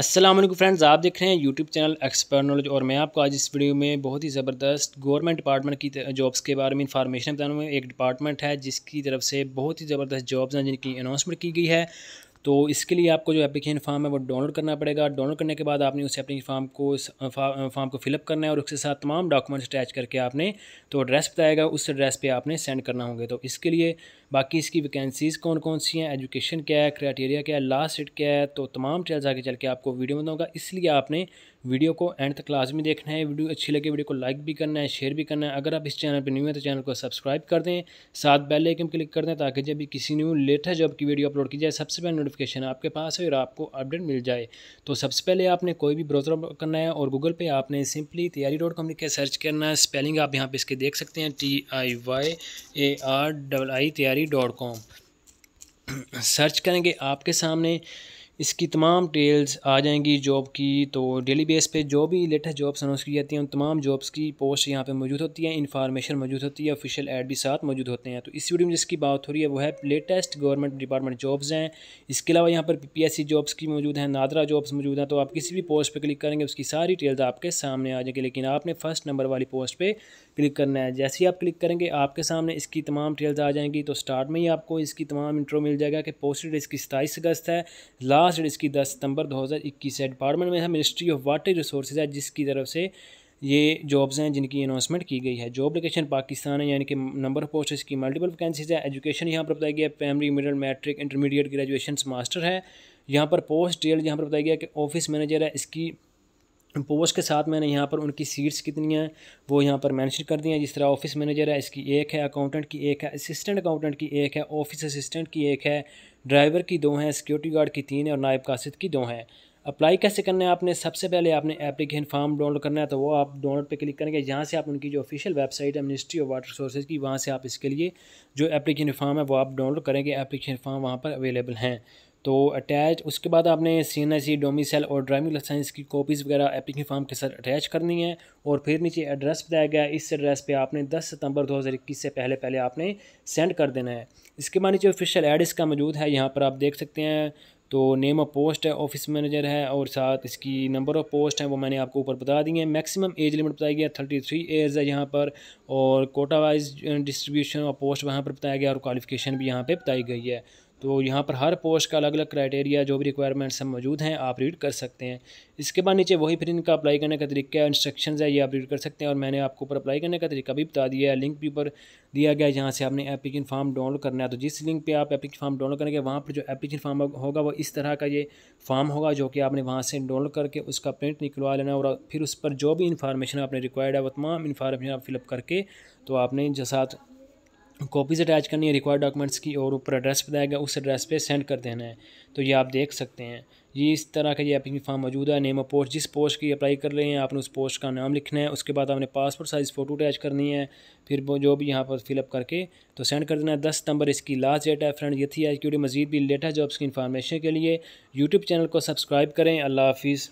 Aslam friends आप देख रहे हैं यूट्यूब चैनल एक्सपर्ट नॉलेज और मैं आपको आज इस वीडियो में बहुत ही ज़बरदस्त गवर्नमेंट डिपार्टमेंट की जॉब्स के बारे में इंफॉर्मेशन बताऊँगा एक डिपार्टमेंट है जिसकी तरफ से बहुत ही ज़बरदस्त जॉब्स हैं जिनकी अनाउंसमेंट की गई है तो इसके लिए आपको जो एप्लीकेशन फॉर्म है वो डाउनलोड करना पड़ेगा डाउनलोड करने के बाद आपने उस एप्लीकेशन फॉर्म को फॉर्म को फिलअप करना है और उसके साथ तमाम डॉक्यूमेंट्स अटैच करके आपने तो एड्रेस बताएगा उस एड्रेस पर आपने सेंड करना होंगे तो इसके लिए बाकी इसकी वैकेंसीज़ कौन कौन सी हैं एजुकेशन क्या है क्राइटेरिया क्या है लास्ट डेट क्या है तो तमाम चीज़ आगे चल के आपको वीडियो बताऊँगा इसलिए आपने वीडियो को एंड तक लाजमी देखना है वीडियो अच्छी लगे वीडियो को लाइक भी करना है शेयर भी करना है अगर आप इस चैनल पर न्यू हैं तो चैनल को सब्सक्राइब कर दें साथ बेल आइकन क्लिक कर दें ताकि जब भी किसी न्यू लेटेस्ट जॉब की वीडियो अपलोड की जाए सबसे पहले नोटिफिकेशन आपके पास है और आपको अपडेट मिल जाए तो सबसे पहले आपने कोई भी ब्राउज़र करना है और गूगल पे आपने सिंपली तैयारी डॉट कॉम लिख के सर्च करना है स्पेलिंग आप यहाँ पे इसके देख सकते हैं T I Y A R double I Taiyari dot com search करेंगे आपके सामने इसकी तमाम डिटेल्स आ जाएंगी जॉब की तो डेली बेस पे जो भी लेटेस्ट जॉब्स अनाउंस की जाती हैं उन तमाम जॉब्स की पोस्ट यहाँ पे मौजूद होती है इन्फॉर्मेशन मौजूद होती है ऑफिशियल एड भी साथ मौजूद होते हैं तो इस वीडियो में जिसकी बात हो रही है वो है लेटेस्ट गवर्नमेंट डिपार्टमेंट जॉब्स हैं इसके अलावा यहाँ पर पी जॉब्स की मौजूद हैं नादरा जॉब्स मौजूद हैं तो आप किसी भी पोस्ट पर क्लिक करेंगे उसकी सारी डिटेल्स आपके सामने आ जाएंगे लेकिन आपने फर्स्ट नंबर वाली पोस्ट पर क्लिक करना है जैसे ही आप क्लिक करेंगे आपके सामने इसकी तमाम डिटेल्स आ जाएंगी तो स्टार्ट में ही आपको इसकी तमाम इंट्रो मिल जाएगा कि पोस्ट इसकी सताईस अगस्त है लास्ट लास्ट डेट इसकी दस सितंबर 2021 है डिपार्टमेंट में है मिनिस्ट्री ऑफ वाटर रिसोर्सेज है जिसकी तरफ से ये जॉब्स हैं जिनकी अनाउंसमेंट की गई है जॉब लोकेशन पाकिस्तान है यानी कि नंबर ऑफ पोस्ट की मल्टीपल वैकेंसीज है एजुकेशन यहाँ पर बताया गया primary middle matric intermediate graduation master है यहाँ पर पोस्ट डिटेल यहाँ पर बताया गया कि ऑफिस मैनेजर है इसकी पोस्ट के साथ मैंने यहाँ पर उनकी सीट्स कितनी हैं वो यहाँ पर मेंशन कर दी हैं जिस तरह ऑफिस मैनेजर है इसकी एक है अकाउंटेंट की एक है असिस्टेंट अकाउंटेंट की एक है ऑफिस असिस्टेंट की एक है ड्राइवर की दो हैं सिक्योरिटी गार्ड की तीन है और नायब कासिद की दो हैं अप्लाई कैसे करना है आपने सबसे पहले आपने एप्लीकेशन फॉर्म डाउनलोड करना है तो वो आप डाउनलोड पे क्लिक करेंगे यहाँ से आप उनकी जो ऑफिशियल वेबसाइट है मिनिस्ट्री ऑफ वाटर रिसोर्सेज की वहाँ से आप इसके लिए जो एप्लीकेशन फॉर्म है वो आप डाउनलोड करेंगे एप्लीकेशन फॉर्म वहाँ पर अवेलेबल हैं तो अटैच उसके बाद आपने C N I C domicile और ड्राइविंग लाइसेंस की कॉपीज़ वगैरह एप्लीकेशन फॉर्म के साथ अटैच करनी है और फिर नीचे एड्रेस बताया गया इस एड्रेस पे आपने 10 सितंबर 2021 से पहले पहले आपने सेंड कर देना है इसके बाद नीचे ऑफिशियल एड इसका मौजूद है यहाँ पर आप देख सकते हैं तो नेम ऑफ पोस्ट है ऑफिस मैनेजर है और साथ इसकी नंबर ऑफ पोस्ट है वो मैंने आपको ऊपर बता दी है मैक्सिमम एज लिमिट बताई गया थर्टी थ्री एज है यहाँ पर और quota wise distribution of post वहाँ पर बताया गया और क्वालिफिकेशन भी यहाँ पर बताई गई है तो यहाँ पर हर पोस्ट का अलग अलग क्राइटेरिया जो भी रिक्वायरमेंट्स हैं मौजूद हैं आप रीड कर सकते हैं इसके बाद नीचे वही फिर इनका अप्लाई करने का तरीका इंस्ट्रक्शन है ये आप रीड कर सकते हैं और मैंने आपको ऊपर अप्लाई करने का तरीका भी बता दिया है लिंक भी ऊपर दिया गया है जहाँ से आपने एप्लीकेशन फॉर्म डाउनलोड करना है तो जिस लिंक पर आप एप्लीकेशन फॉर्म डाउनलोड करेंगे वहाँ पर जो एप्लीकेशन फॉर्म होगा वो इस तरह का ये फॉर्म होगा जो कि आपने वहाँ से डाउनलोड करके उसका प्रिंट निकलवा लेना और फिर उस पर जो भी इन्फॉर्मेशन आपने रिक्वायर्ड है वो तमाम इन्फॉर्मेशन आप फिलअप करके तो आपने जैसा कॉपीज अटैच करनी है रिक्वायर्ड डॉक्यूमेंट्स की और ऊपर एड्रेस गया उस एड्रेस पे सेंड कर देना है तो ये आप देख सकते हैं ये इस तरह का ये अपनी फॉर्म मौजूद है नेम ऑफ पोस्ट जिस पोस्ट की अप्लाई कर रहे हैं आपने उस पोस्ट का नाम लिखना है उसके बाद आपने पासपोर्ट साइज़ फ़ोटो अटैच करनी है फिर वो जो भी यहाँ पर फिलअप करके तो सेंड कर देना है दस सितंबर इसकी लास्ट डेट है फ्रेंड ये थी आज की वीडियो मजीद भी लेटेस्ट जॉब्स की इन्फॉर्मेशन के लिए यूट्यूब चैनल को सब्सक्राइब करें अल्लाह हाफिज़